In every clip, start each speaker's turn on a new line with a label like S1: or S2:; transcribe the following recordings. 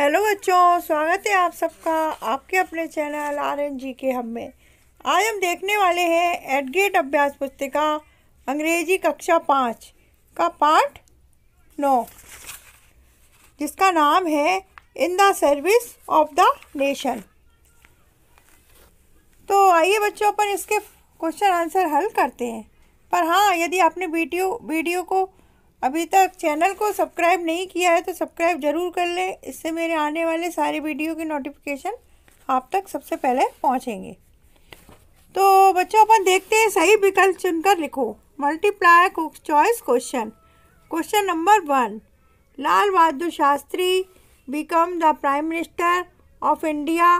S1: Hello बच्चों स्वागत है आप सबका आपके अपने चैनल आर एन जी के हम में आज हम देखने वाले हैं एडगेट अभ्यास पुस्तिका अंग्रेजी कक्षा पाँच का पार्ट नौ जिसका नाम है in the service of the nation तो आइए बच्चों अपन इसके क्वेश्चन आंसर हल करते हैं पर हाँ यदि आपने वीडियो वीडियो को अभी तक चैनल को सब्सक्राइब नहीं किया है तो सब्सक्राइब ज़रूर कर लें इससे मेरे आने वाले सारे वीडियो के नोटिफिकेशन आप तक सबसे पहले पहुंचेंगे तो बच्चों अपन देखते हैं सही विकल्प चुनकर लिखो multiply choice question question number one Lal Bahadur Shastri become the prime minister of India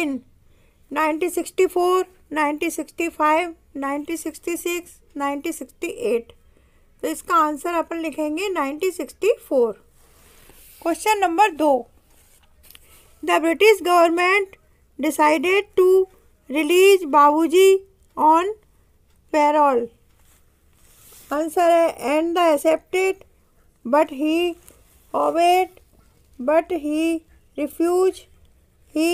S1: in 1964, 1965, 1966, 1968 तो इसका आंसर अपन लिखेंगे 1964 क्वेश्चन नंबर दो the British government decided to release Babuji on parole answer है and the accepted but he obeyed but he refuse he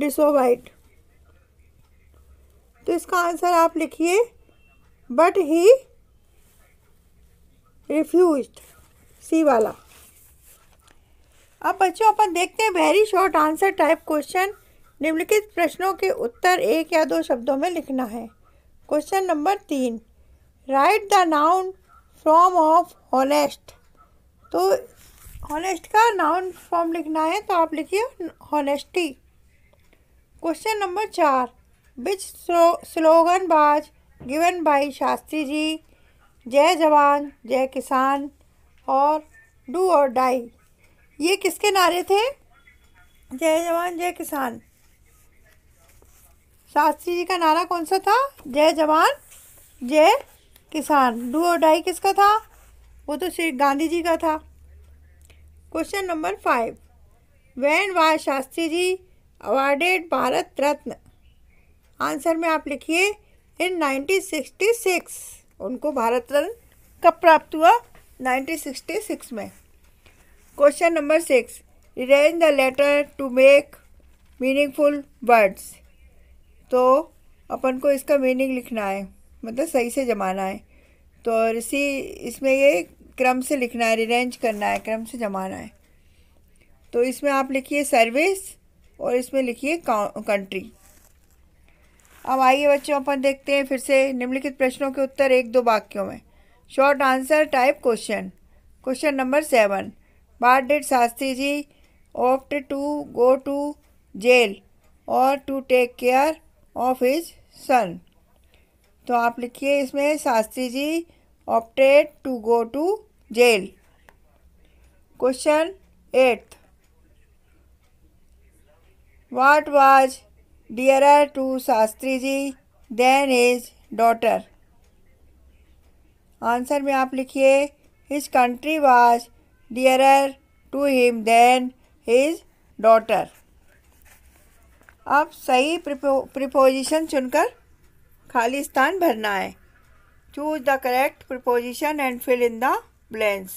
S1: disobeyed तो इसका answer आप लिखिए बट ही रिफ्यूज सी वाला अब बच्चों अपन देखते हैं very short answer type question निम्नलिखित प्रश्नों के उत्तर एक या दो शब्दों में लिखना है क्वेश्चन नंबर तीन write the noun from of honest तो हॉनेस्ट का नाउन फॉर्म लिखना है तो आप लिखिए हॉनेस्टी क्वेश्चन नंबर चार which slogan was given by Shastri ji Jai Jawan जय किसान और डू और डाई ये किसके नारे थे जय जवान जय किसान शास्त्री जी का नारा कौन सा था जय जवान जय किसान डू और डाई किसका था वो तो श्री गांधी जी का था question number five when why Shastri ji awarded Bharat Ratna answer में आप लिखिए इन 1966 उनको भारत रत्न कब प्राप्त हुआ 1966 में question number six rearrange the letter to make meaningful words तो अपन को इसका मीनिंग लिखना है मतलब सही से जमाना है तो इसी इसमें ये क्रम से लिखना है रिरेंज करना है क्रम से जमाना है तो इसमें आप लिखिए सर्विस और इसमें लिखिए कंट्री अब आइए बच्चों अपन देखते हैं फिर से निम्नलिखित प्रश्नों के उत्तर एक दो वाक्यों में short answer type question question number seven बार डेट Shastri ji opt to go to jail और to take care of his son तो आप लिखिए इसमें Shastri ji opted to go to jail question eighth what was dearer to ji than his daughter. Answer में आप लिखिए his country was dearer to him than his daughter अब सही प्रिपोजिशन चुनकर खाली स्थान भरना है choose the correct preposition and fill in the blanks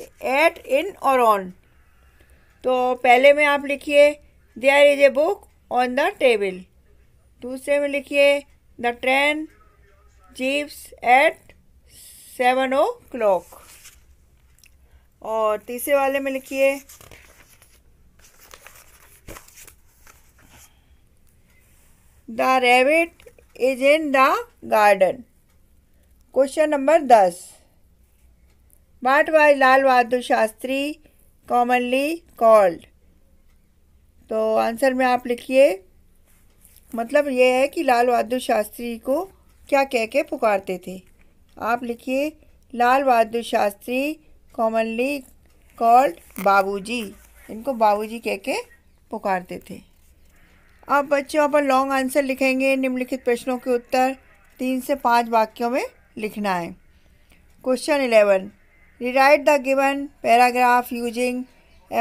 S1: at in और ऑन तो पहले में आप लिखिए there is a book on the table दूसरे में लिखिए the train jeeps at seven o'clock और तीसरे वाले में लिखिए the rabbit is in the garden question number दस was Lal Bahadur Shastri commonly called तो आंसर में आप लिखिए मतलब ये है कि लाल बहादुर शास्त्री को क्या कह के पुकारते थे आप लिखिए लाल बहादुर शास्त्री कॉमनली कॉल्ड बाबूजी इनको बाबूजी कह के पुकारते थे अब बच्चों अपन लॉन्ग आंसर लिखेंगे निम्नलिखित प्रश्नों के उत्तर तीन से पाँच वाक्यों में लिखना है question eleven rewrite the given paragraph using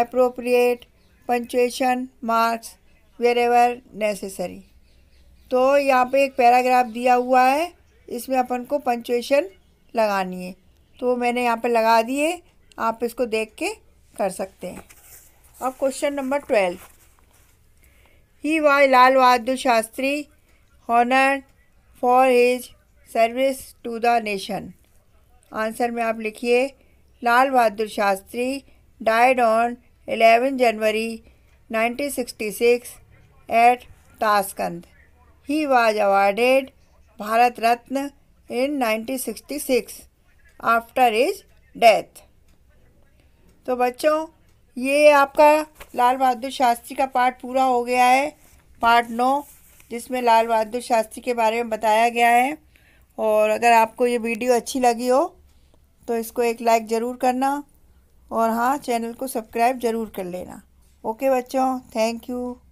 S1: appropriate punctuation marks wherever necessary तो यहाँ पे एक पैराग्राफ दिया हुआ है इसमें अपन को पंचुएशन लगानी है तो मैंने यहाँ पे लगा दिए आप इसको देख के कर सकते हैं अब question number twelve he why Lal Bahadur Shastri honour for his service to the nation answer में आप लिखिए Lal Bahadur Shastri died on six at Tashkent he was awarded Bharat Ratna in nineteen sixty 1966 after his death तो बच्चों ये आपका लाल बहादुर शास्त्री का पार्ट पूरा हो गया है पार्ट नौ जिसमें लाल बहादुर शास्त्री के बारे में बताया गया है और अगर आपको ये वीडियो अच्छी लगी हो तो इसको एक लाइक ज़रूर करना और हाँ चैनल को सब्सक्राइब ज़रूर कर लेना ओके बच्चों थैंक यू